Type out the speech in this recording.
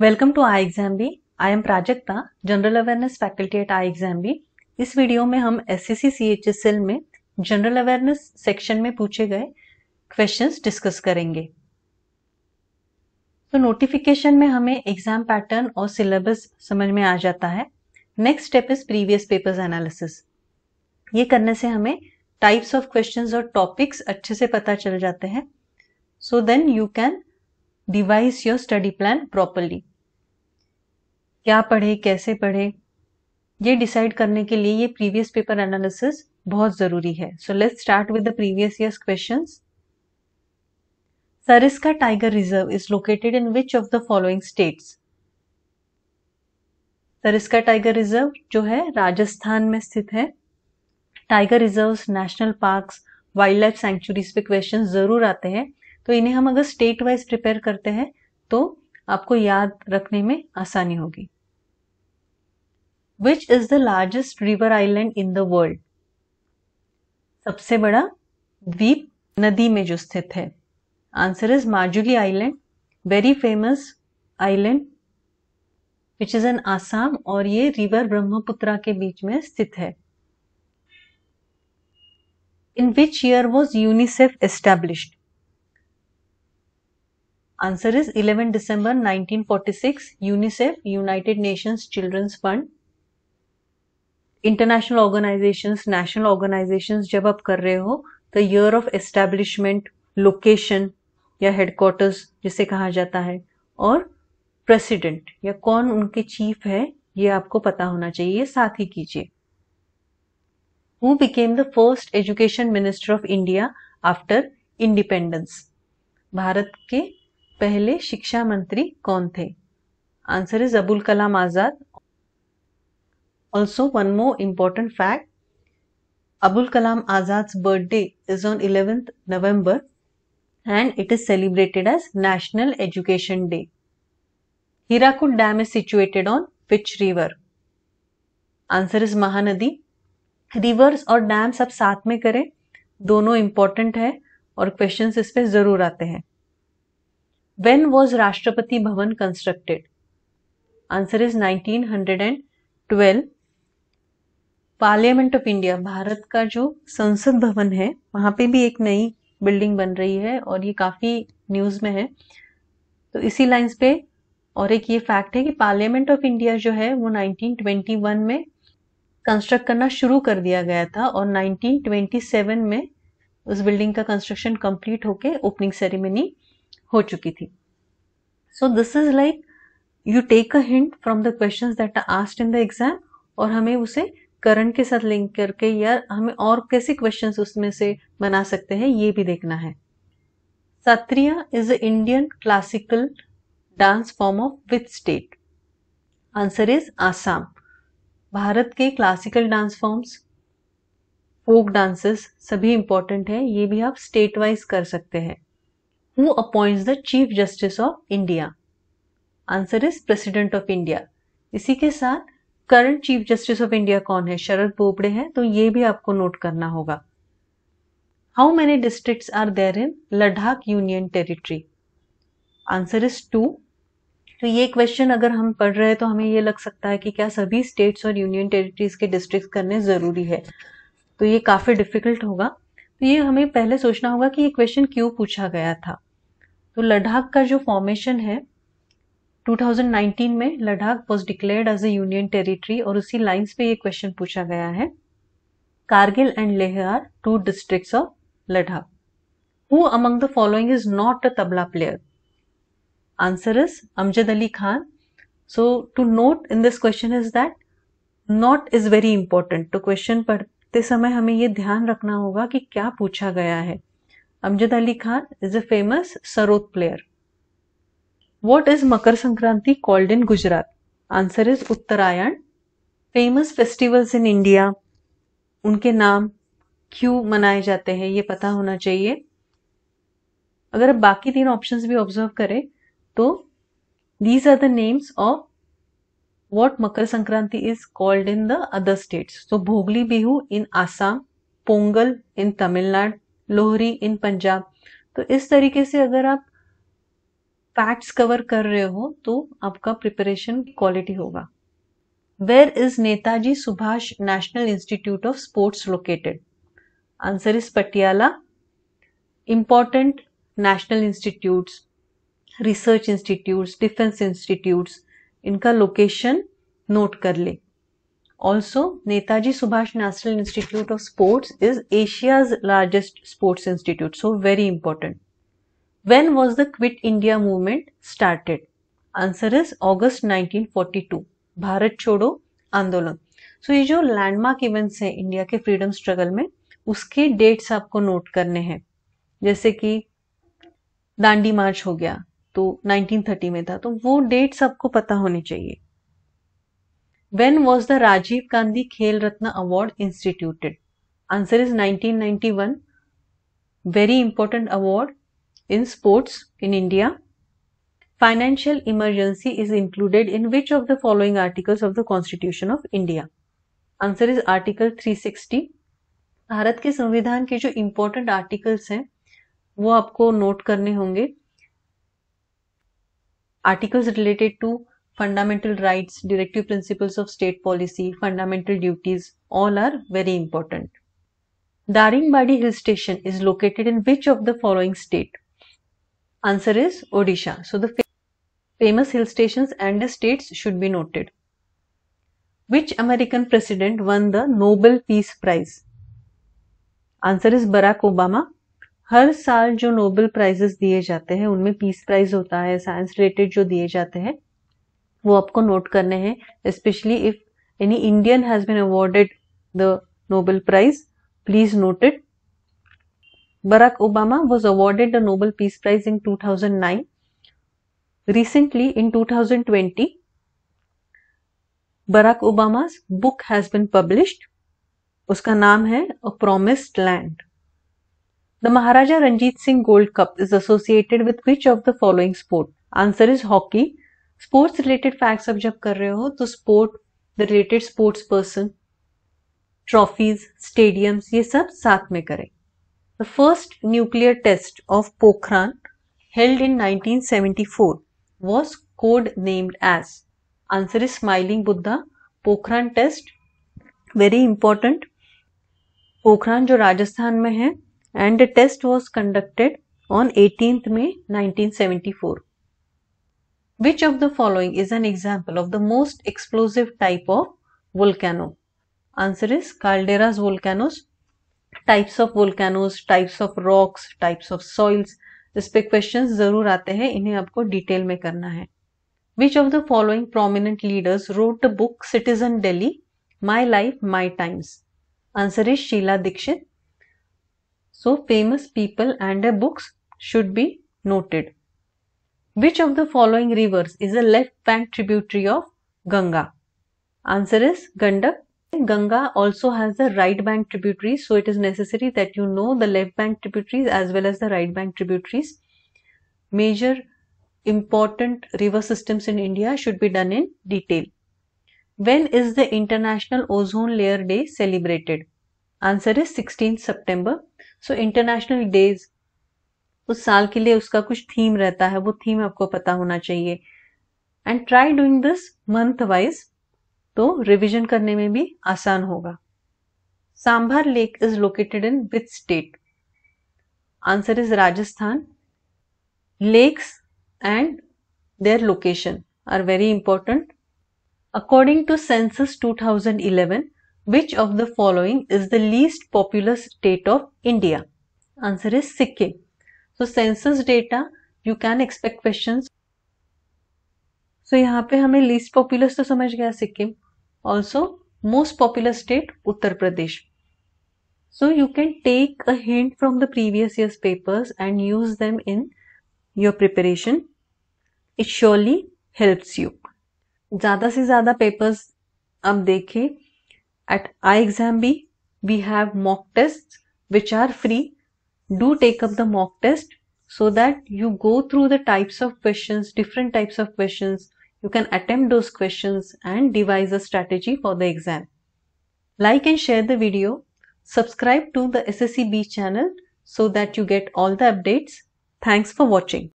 Welcome to ixamBee I am Prajakta general awareness faculty at ixamBee इस वीडियो में हम S C सेल में जनरल अवेयरनेस सेक्शन में पूछे गए क्वेश्चंस डिस्कस करेंगे तो नोटिफिकेशन में हमें एग्जाम पैटर्न और सिलेबस समझ में आ जाता है next step is previous papers analysis ये करने से हमें टाइप्स ऑफ क्वेश्चंस और टॉपिक्स अच्छे से पता चल जाते हैं so then you can devise your study plan properly क्या पढ़े कैसे पढ़े ये डिसाइड करने के लिए ये प्रीवियस पेपर एनालिसिस बहुत जरूरी है so let's start with the previous year question Sariska tiger reserve is located in which of the following states Sariska tiger reserve जो है राजस्थान में स्थित है tiger reserve national park wildlife sanctuaries पे क्वेश्चन जरूर आते हैं तो इन्हें हम अगर स्टेट वाइज प्रिपेयर करते हैं तो आपको याद रखने में आसानी होगी which is the largest river island in the world सबसे बड़ा द्वीप नदी में जो स्थित है answer is Majuli island very famous island which is in Assam और ये रिवर ब्रह्मपुत्रा के बीच में स्थित है in which year was UNICEF established answer is 11 December 1946 UNICEF United Nations children's fund international organisations national organisations जब आप कर रहे हो तो ईयर ऑफ एस्टेब्लिशमेंट लोकेशन या हेडक्वार्टर्स जिसे कहा जाता है और प्रेसिडेंट या कौन उनके चीफ है ये आपको पता होना चाहिए साथ ही कीजिए who became the first education minister of India after independence Bharat के पहले शिक्षा मंत्री कौन थे answer is Abul Kalam Azad also one more important fact Abul Kalam Azad birthday is on eleventh November and it is celebrated as national education day Hirakud dam is situated on which river answer is Mahanadi rivers और dams आप साथ में करें दोनों इंपॉर्टेंट है और question इस पर जरूर आते हैं when was Rashtrapati Bhavan constructed answer is nineteen hundred and twelve parliament of India Bharat का जो संसद भवन है वहां पे भी एक नई बिल्डिंग बन रही है और ये काफ़ी न्यूज़ में है तो इसी लाइन्स पे और एक ये फैक्ट है कि पार्लियामेंट ऑफ इंडिया जो है वो नाइनटीन ट्वेंटी वन में कंस्ट्रक्ट करना शुरू कर दिया गया था और नाइनटीन ट्वेंटी सेवन में उस बिल्डिंग का कंस्ट्रक्शन कंप्लीट होके ओपनिंग सेरेमनी हो चुकी थी so this is like you take a hint from the question that asked in the exam और हमें उसे करंट के साथ लिंक करके या हमें और कैसे क्वेश्चंस उसमें से बना सकते हैं ये भी देखना है Sattriya is a Indian classical dance form of which state answer is Assam Bharat के classical dance forms folk dances सभी इंपॉर्टेंट है ये भी आप स्टेट वाइज कर सकते हैं who appoints the chief justice of India answer is president of India इसी के साथ current chief justice of India कौन है शरद बोबड़े हैं तो ये भी आपको नोट करना होगा how many district are there in Ladakh union territory answer is two तो ये क्वेश्चन अगर हम पढ़ रहे हैं तो हमें ये लग सकता है कि क्या सभी स्टेट्स और यूनियन टेरिटरीज के डिस्ट्रिक्ट करने ज़रूरी है तो ये काफ़ी डिफिकल्ट होगा तो ये हमें पहले सोचना होगा कि ये क्वेश्चन क्यों पूछा गया था तो लद्दाख का जो फॉर्मेशन है 2019 में Ladakh was declared as a union territory और उसी लाइंस पे ये क्वेश्चन पूछा गया है Kargil and Leh are two district of Ladakh who among the following is not a tabla player answer is Amjad Ali Khan so to note in this question is that not is very important तो question पढ़ते समय हमें ये ध्यान रखना होगा कि क्या पूछा गया है Amjad Ali Khan is a famous sarod player. What is Makar Sankranti called in Gujarat? Answer is Uttarayan. Famous festivals in India, उनके नाम क्यों मनाए जाते हैं ये पता होना चाहिए अगर आप बाकी तीन ऑप्शंस भी ऑब्जर्व करें तो these are the names of what Makar Sankranti is called in the other states. So Bhogli Bihu in Assam, Pongal in Tamil Nadu, Lohri in Punjab तो इस तरीके से अगर आप फैक्ट्स कवर कर रहे हो तो आपका प्रिपरेशन क्वालिटी होगा where is Netaji Subhas national institute of sports located answer is Patiala important national institute research institute defence institute इनका लोकेशन नोट कर ले Also, Netaji Subhash National Institute of Sports is Asia's largest sports institute, so very important. When was the Quit India movement started? Answer is August 1942. Bharat छोड़ो आंदोलन सो so, ये जो landmark events हैं India के freedom struggle में उसके dates आपको note करने हैं जैसे कि दांडी मार्च हो गया तो 1930 में था तो वो डेट्स आपको पता होने चाहिए When was the Rajiv Gandhi Khel Ratna Award instituted? Answer is 1991. Very important award in sports in India. Financial emergency is included in which of the following articles of the Constitution of India? Answer is Article 360 Bharat के संविधान के जो important articles हैं वो आपको note करने होंगे Articles related to fundamental rights, directive principles of state policy, fundamental duties, all are very important. Daringbadi Hill Station is located in which of the following state? Answer is Odisha. So the famous hill stations and the states should be noted. Which American president won the Nobel Peace Prize? Answer is Barack Obama. हर साल जो Nobel prizes दिए जाते हैं उनमें peace prize होता है science related जो दिए जाते हैं वो आपको नोट करने हैं specially if any Indian has been awarded the Nobel prize please note it Barack Obama was awarded the Nobel peace prize in two thousand nine recently in two thousand twenty Barack Obama book has been publish उसका नाम है a promised land the Maharaja Ranjit Singh gold cup is associated with which of the following sport answer is hockey sports related facts अब जब कर रहे हो तो sport the related sports person trophies stadiums ये सब साथ में करें the first nuclear test of Pokhran held in 1974 was code named as answer is smiling Buddha Pokhran test very important Pokhran जो राजस्थान में है and the test was conducted on eighteen में 1974 Which of the following is an example of the most explosive type of volcano? Answer is calderas volcanoes. Types of volcanoes, types of rocks, types of soils. इस पे question जरूर आते हैं इन्हें आपको detail में करना है which of the following prominent leaders wrote the book citizen Delhi my life my times answer is Sheila Dikshit so famous people and their books should be noted. Which of the following rivers is a left bank tributary of Ganga? Answer is Gandak. Ganga also has the right bank tributaries, so it is necessary that you know the left bank tributaries as well as the right bank tributaries. Major important river systems in India should be done in detail. When is the International Ozone Layer Day celebrated? Answer is 16th September. So international days उस साल के लिए उसका कुछ theme रहता है वो theme आपको पता होना चाहिए and try doing this month wise तो रिविजन करने में भी आसान होगा Sambhar lake is located in which state answer is Rajasthan lakes and their location are very important according to census 2011, which of the following is the least popular state of India answer is Sikkim so census data you can expect question so यहाँ पे हमें least popular तो समझ गया Sikkim also most popular state Uttar Pradesh so you can take a hint from the previous years papers and use them in your preparation it surely helps you ज्यादा से ज्यादा papers अब देखें at ixamBee we have mock test which are free do take up the mock test so that you go through the types of questions, different types of questions. You can attempt those questions and devise a strategy for the exam. Like and share the video. Subscribe to the SSCB channel so that you get all the updates. Thanks for watching.